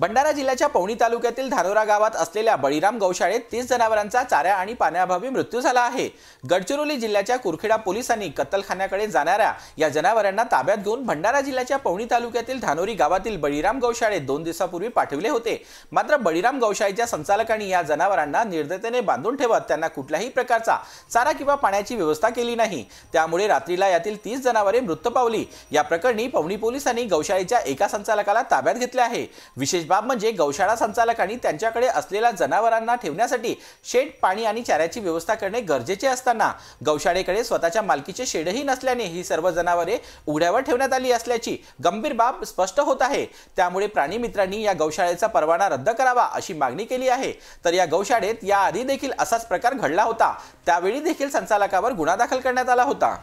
भंडारा जिल्ह्याच्या पवणी तालुक्यातील धारोरा गावात असलेल्या बळीराम गौशाळेत तीस जनावरांचा चाऱ्या आणि पाण्याअभावी मृत्यू झाला आहे गडचिरोली जिल्ह्याच्या कुरखेडा पोलिसांनी कत्तलखान्याकडे जाणाऱ्या या जनावरांना ताब्यात घेऊन भंडारा जिल्ह्याच्या पवणी तालुक्यातील धानोरी गावातील बळीराम गौशाळेत दोन दिवसापूर्वी पाठविले होते मात्र बळीराम गौशाळेच्या संचालकांनी या जनावरांना निर्दयतेने बांधून ठेवत त्यांना कुठल्याही प्रकारचा चारा किंवा पाण्याची व्यवस्था केली नाही त्यामुळे रात्रीला यातील तीस जनावरे मृत्यू पावली या प्रकरणी पवणी पोलिसांनी गौशाळेच्या एका संचालकाला ताब्यात घेतले आहे विशेष बाब म्हणजे गौशाळा संचालकांनी त्यांच्याकडे असलेल्या जनावरांना ठेवण्यासाठी शेड पाणी आणि चाऱ्याची व्यवस्था करणे गरजेचे असताना गौशाळेकडे स्वतःच्या मालकीचे शेडही नसल्याने ही सर्व जनावरे उघड्यावर ठेवण्यात आली असल्याची गंभीर बाब स्पष्ट होत आहे त्यामुळे प्राणी मित्रांनी या गौशाळेचा परवाना रद्द करावा अशी मागणी केली आहे तर या गौशाळेत याआधी देखील असाच प्रकार घडला होता त्यावेळी देखील संचालकावर गुन्हा दाखल करण्यात आला होता